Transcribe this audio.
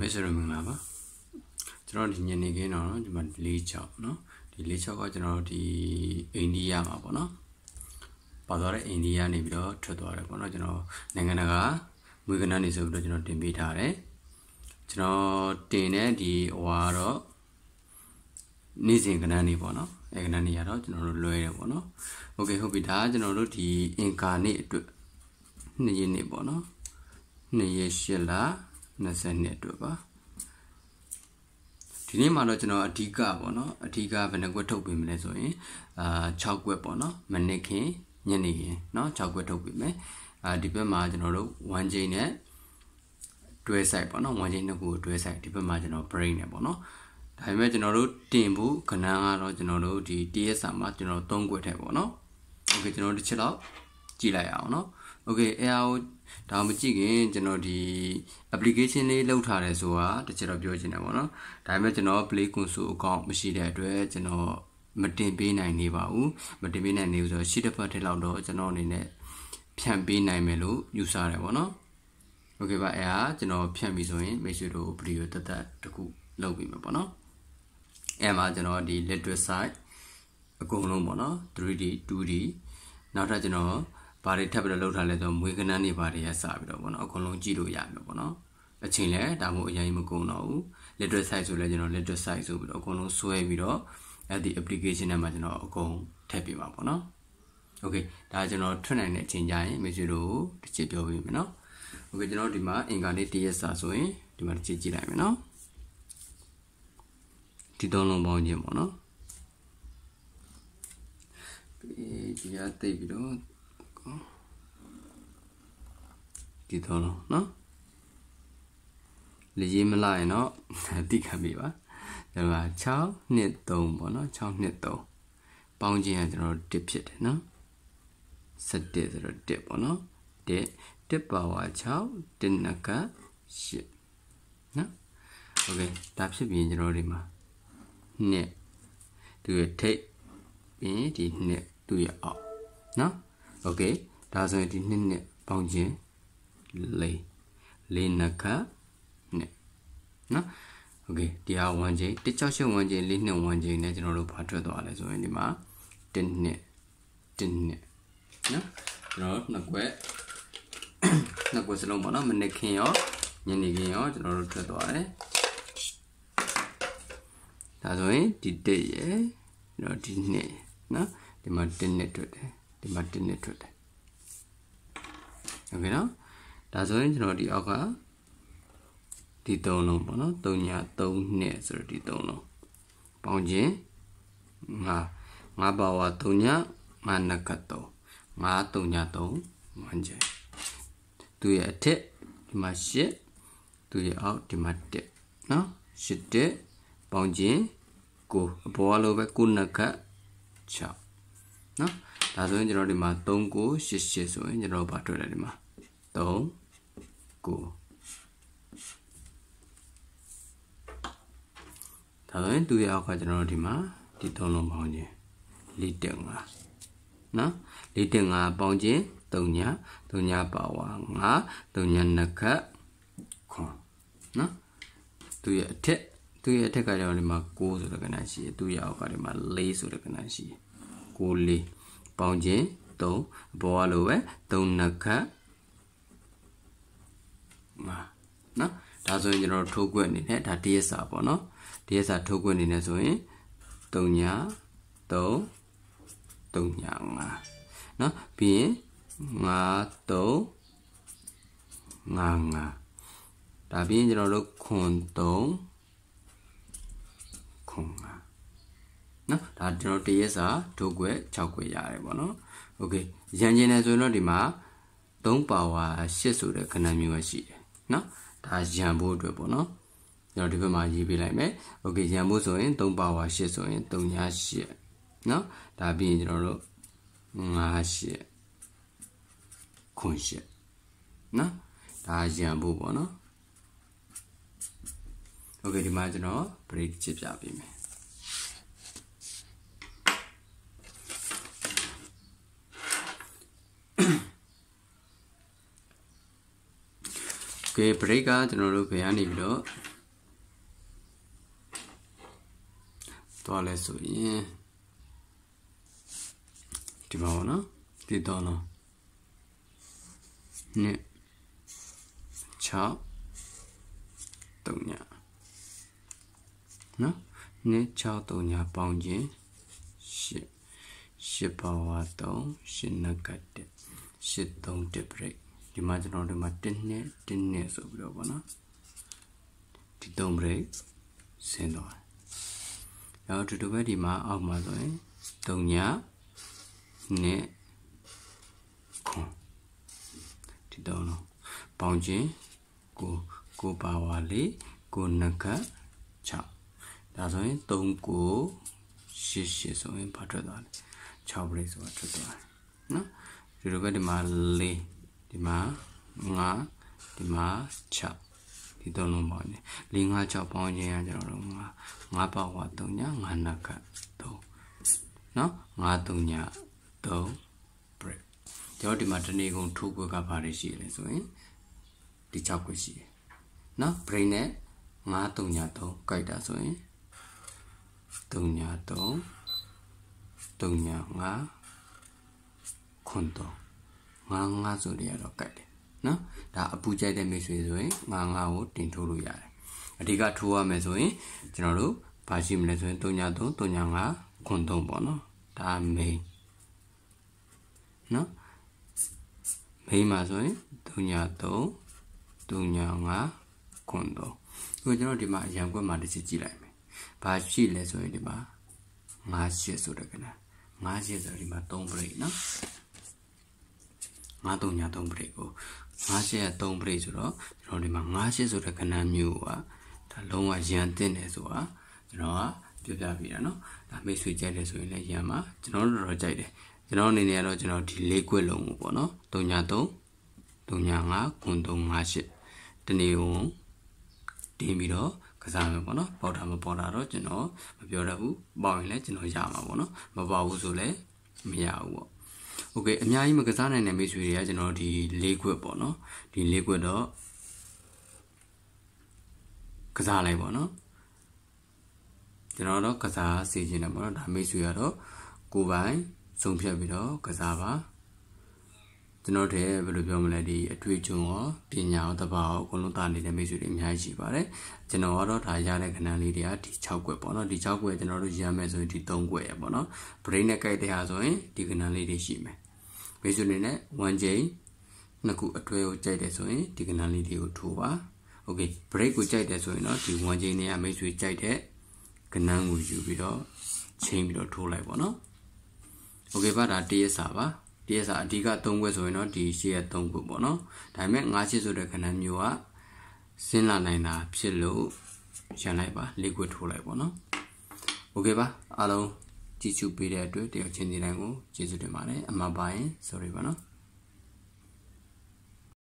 မိတ်ဆွေတို့မင်္ဂလာပါကျွန်တော်ဒီညနေခင်းတော့ဒီမှာလေးချောက်เนาะဒီလေးချောက်ကကျွန်တော်ဒီအိန္ဒိယမှာပေါ့เนาะပါသွားတဲ့အိန္ဒိယနေပြီးတော့ထွက်သွားတယ်ပေါ့เนาะကျွန်တော်နိုင်ငံတကာငွေကဏ္ဍနေဆိုပြီးတော့ကျွန်တော်တင်ပေးထားတယ်ကျွန်တော်တင်တဲ့ဒီဟွာတော့နေ့စဉ်ကဏ္ဍနေပေါ့เนาะအဲကဏ္ဍနေရတော့ကျွန်တော်တို့လွဲတယ်ပေါ့เนาะโอเคဟုတ်ပြီဒါကျွန်တော်တို့ဒီအင်ကာနေ့အတွက်နေ့ရက်နေ့ပေါ့เนาะနေ့ရက်၈လ22အတွက်ပါဒီနေ့မှာတော့ကျွန်တော်အဓိကပေါ့နော်အဓိကဘယ်နှကွက်ထုတ်ပေးမလဲဆိုရင်အာ6ကွက်ပေါ့နော်မနစ်ခင်ညနေခင်เนาะ6ကွက်ထုတ်ပေးမယ်အာဒီဘက်မှာကျွန်တော်တို့1ချိန်နဲ့တွဲဆိုင်ပေါ့နော်1ချိန်နှစ်ခုတွဲဆိုင်ဒီဘက်မှာကျွန်တော် brain နဲ့ပေါ့နော်ဒါပေမဲ့ကျွန်တော်တို့တင်ဖို့ခဏကတော့ကျွန်တော်တို့ဒီ TSR မှာကျွန်တော်3ကွက်ထက်ပေါ့နော်โอเคကျွန်တော်တစ်ချက်တော့ကြည့်လိုက်အောင်เนาะโอเค AR ကိုဒါမှမကြည့်ခင် ကျွန်တော်ဒီ application လေးလောက်ထားတယ်ဆိုတာတချို့တော့ပြောချင်တယ်ပေါ့နော်ဒါပေမဲ့ကျွန်တော် play console account မရှိတဲ့အတွက်ကျွန်တော်မတင်ပေးနိုင်နေပါဘူးမတင်ပေးနိုင်နေဘူးဆိုတော့ရှစ်တစ်ပတ်ထက်လောက်တော့ကျွန်တော်အနေနဲ့ဖြန့်ပေးနိုင်မယ်လို့ယူဆတယ်ပေါ့နော်โอเคပါအဲဟာကျွန်တော်ဖြန့်ပြီဆိုရင်မိတ်ဆွေတို့ဗီဒီယိုတက်တက်တခုလုပ်ပြီးမှာပေါ့နော်အဲမှာကျွန်တော်ဒီ literature site အကုန်လုံးပေါ့နော် 3D 2D နောက်ထပ်ကျွန်တော်ဘာတွေထပ်ပြီးတော့လောက်ထားလဲဆိုမွေးကနန်းတွေဘာတွေရစပြီးတော့ဗောနော်အကုန်လုံးကြည့်လို့ရမယ်ဗောနော်အချိန်လဲဒါမှမဟုတ်အရင်မကုန်တော့ဘူး letter size ဆိုလဲကျွန်တော် letter size ဆိုပြီးတော့အကုန်လုံးဆွဲပြီးတော့အဲ့ဒီ application ထဲမှာကျွန်တော်အကုန်ထည့်ပြပါဗောနော် okay ဒါကျွန်တော်ထွက်နိုင်တဲ့အချိန်ကျရင်မေဆွေတို့တစ်ချက်ပြောပေးမယ်နော် okay ကျွန်တော်ဒီမှာ incarnate တရက်စာဆိုရင်ဒီမှာတစ်ချက်ကြည့်လိုက်မယ်နော်ဒီသုံးလုံးပေါင်းခြင်းပေါ့နော်ဒီကတိတ်ပြီးတော့ကြည့်တော့နော်လေရေးမလိုက်ရင်တော့တိခံပြီပါကျွန်တော်က6နှစ်3ပေါ့နော်6နှစ်3ပေါင်းခြင်းကကျွန်တော်တို့1ဖြစ်တယ်နော်17ဆိုတော့1ပေါ့နော်1 1ပါဝါ6 1နက8နော်โอเคဒါဖြစ်ပြီးကျွန်တော်ဒီမှာနှစ်သူရဲ့ထိပ်ပြီးဒီနှစ်သူရဲ့အောက်နော်โอเคဒါဆိုရင်ဒီနှစ်နှစ်ပေါင်းခြင်းလေးလေးနှစ်ခါနှစ်နော်โอเคတရားဝန်ခြင်းတစ်ချောက်ချက်ဝန်ခြင်းလေးနှစ်ဝန်ခြင်းနဲ့ကျွန်တော်တို့ဘာထွက်သွားလဲဆိုရင်ဒီမှာတစ်နှစ်တစ်နှစ်နော်ကျွန်တော်နှစ်ခွက်နှစ်ခွက်စလုံးပေါ့နော်မနစ်ခင်ရောညနေခင်ရောကျွန်တော်တို့ထွက်သွားတယ်ဒါဆိုရင်ဒီတစ်ရယ်ကျွန်တော်ဒီနှစ်နော်ဒီမှာတစ်နှစ်ထွက်တယ်ဒီမှာ1နဲ့ထွက်တယ်ဟုတ်ကဲ့နော်ဒါဆိုရင်ကျွန်တော်ဒီအောက်ကဒီ3လုံးပေါ့နော်3ည3နဲ့ဆိုတော့ဒီ3လုံးပေါင်းခြင်း5 5ပါဝါ3ည5နက3 5 3ည3မှန်ခြင်းသူရဲ့အထက်ဒီမှာ8သူရဲ့အောက်ဒီမှာ1နော်8 1ပေါင်းခြင်း9အပေါ်ကလိုပဲ9နက6နော်ဒါဆိုရင်ကျွန်တော်ဒီမှာ3988ဆိုရင်ကျွန်တော်ဘာထွက်လဲဒီမှာ39ဒါဆိုရင်သူရဲ့အောက်ကကျွန်တော်တို့ဒီမှာဒီသုံးလုံးပေါင်းခြင်း၄တက်ငါနော်၄တက်ငါပေါင်းခြင်း၃ညာ၃ညာပါဝါ၅၃ညာနှစ်ခတ်ခွန်နော်သူရဲ့အထက်သူရဲ့အထက်ကကျွန်တော်ဒီမှာ6ဆိုတဲ့ကဏ္ဍရှိတယ်သူရဲ့အောက်ကဒီမှာ4ဆိုတဲ့ကဏ္ဍရှိတယ်6 4ပေါင်းခြင်း3ဘောကလိုပဲ3နှစ်ခတ်မာနော်ဒါဆိုရင်ကျွန်တော်ထိုးခွက်အနေနဲ့ဒါ DS စာပေါ့နော် DS စာထိုးခွက်အနေနဲ့ဆိုရင်3ညာ3 3ညာ5နော်ပြီးရင်5 3 5 5ဒါပြီးရင်ကျွန်တော်တို့ခွန်3ခွန်5နော်ဒါကျွန်တော်တရက်စာဒုတ်ခွဲ6ခွဲရတယ်ပေါ့နော်โอเคရန်ကျင်တယ်ဆိုရင်တော့ဒီမှာ3ပါဝါ8ဆိုတဲ့ခဏမျိုးပဲရှိတယ်နော်ဒါရန်ဖို့အတွက်ပေါ့နော်ကျွန်တော်ဒီဘက်မှာရေးပေးလိုက်မယ်โอเคရန်ဖို့ဆိုရင်3ပါဝါ8ဆိုရင်3ညာ8နော်ဒါပြီးရင်ကျွန်တော်တို့9 8ခွန်8နော်ဒါရန်ဖို့ပေါ့နော်โอเคဒီမှာကျွန်တော် break ချစ်ပြပေးမယ်ကဲ break ကကျွန်တော်တို့ဘယ်ကနေပြီးတော့သွားလဲဆိုရင်ဒီမှာပေါ့နော်ဒီတော့နော်နှစ်6တုံညာနော်နှစ်6တုံညာပေါင်းခြင်း8 8ပါဝါ3 8နကတ်7 8 3 break ဒီမှာကျွန်တော်ဒီမှာ1နှစ်1နှစ်ဆိုပြီးတော့ပေါ့နော်ဒီ3 break ဆင်းသွားတယ်နောက်ဒီလိုပဲဒီမှာအောက်မှာဆိုရင်3ညနဲ့ခွန်ဒီတော့နော်ပေါင်ချင်းကိုကိုပါဝါလေးကိုနှက6ဒါဆိုရင်3ကို8 8ဆိုရင်ဘာထွက်သွားလဲ6 break ဆိုတာထွက်သွားတယ်နော်ဒီလိုပဲဒီမှာ4ဒီမှာ9ဒီမှာ6ဒီသုံးလုံးပေါင်းတယ်4 5 6ပေါင်းခြင်းကကျွန်တော်တို့9 9ပေါက်ဝ3ည9နက်က3เนาะ9 3ည3 break ကျွန်တော်ဒီမှာတနေကုန်ထိုးခွက်ကဘာတွေရှိလဲဆိုရင်ဒီ6ခွက်ရှိတယ်เนาะ break နဲ့9 3ည3ကြိုက်တာဆိုရင်3ည3 3ည5ခွန်း3ငါငါဆိုတဲ့ကတော့ကိုက်တယ်နော်ဒါအပူကြိုက်တဲ့မိတ်ဆွေဆိုရင်ငါငါကိုတင်ထိုးလို့ရတယ်အဓိကထိုးရမယ်ဆိုရင်ကျွန်တော်တို့ဘာရှိမလဲဆိုရင်393 395ခွန်3ပေါ့နော်ဒါ main နော် main မှာဆိုရင်393 395ခွန်3ကိုကျွန်တော်ဒီမှာအရန်ကွက်မှာတစ်ချက်ကြည့်လိုက်မယ်ဘာရှိလဲဆိုရင်ဒီမှာ58ဆိုတဲ့ကဏ္ဍ58ဆိုတော့ဒီမှာ3 break နော်933ပရိကို9ရှစ်က3ပရိဆိုတော့ကျွန်တော်ဒီမှာ9ရှစ်ဆိုတဲ့ခဏမျိုးကဒါလုံးဝရန်တင်တယ်ဆိုတာကျွန်တော်ကပြောပြပြတာเนาะဒါမိတ်ဆွေကြိုက်တယ်ဆိုရင်လည်းရန်ပါကျွန်တော်တို့တော့ကြိုက်တယ်ကျွန်တော်အနေနဲ့ကတော့ကျွန်တော်ဒီလေးကွက်လုံးကိုပေါ့နော်33 35 9358တနေ့ကိုတင်းပြီးတော့ကစားမယ်ပေါ့နော်ပေါက်တာမပေါက်တာတော့ကျွန်တော်မပြောတတ်ဘူးပေါက်ရင်လည်းကျွန်တော်ရမှာပေါ့နော်မပေါက်ဘူးဆိုလည်းမရဘူးပေါ့โอเคအများကြီးမကစားနိုင်တဲ့မိတ်ဆွေတွေကကျွန်တော်ဒီ၄ခွက်ပေါ့နော်ဒီ၄ခွက်တော့ကစားလိုက်ပေါ့နော်ကျွန်တော်တော့ကစားစီခြင်းတယ်ပေါ့နော်ဒါမိတ်ဆွေကတော့ကိုပိုင်စုံဖြတ်ပြီးတော့ကစားပါကျွန်တော်တဲ့ဘယ်လိုပြောမလဲဒီအတွေ့အကြုံရောပညာရောတဘာရောအကုန်လုံးတာနေတဲ့မိတ်ဆွေတွေအများကြီးရှိပါတယ်ကျွန်တော်ကတော့ဒါရတဲ့ခဏလေးတွေကဒီ6ခွက်ပေါ့နော်ဒီ6ခွက်ကျွန်တော်တို့ရမယ်ဆိုရင်ဒီ3ခွက်ရပေါ့နော် brain နဲ့ကြိုက်တဲ့ဟာဆိုရင်ဒီခဏလေးတွေရှိမယ်ဘေးဆွေနဲ့1ချိန်နှစ်ခုအတွဲကိုကြိုက်တယ်ဆိုရင်ဒီကဏ္ဍလေးတွေကိုထိုးပါ okay break ကိုကြိုက်တယ်ဆိုရင်တော့ဒီ1ချိန်နဲ့မိတ်ဆွေကြိုက်တဲ့ကဏ္ဍကိုယူပြီးတော့ချိန်ပြီးတော့ထိုးလိုက်ပါနော် okay ပါဒါတရစာပါတရစာအဓိက3ခွဲဆိုရင်တော့ဒီရှေ့ရ3ခုပေါ့နော်ဒါပေမဲ့9ရှစ်ဆိုတဲ့ကဏ္ဍမျိုးကဆင်းလာနိုင်တာဖြစ်လို့ရန်လိုက်ပါ liquid ထိုးလိုက်ပါနော် okay ပါအားလုံးကြည့်ရှုပေးတဲ့အတွက်တယောက်ချင်းစီတိုင်းကိုကျေးဇူးတင်ပါတယ်အမှန်ပါရင် sorry ပါနော်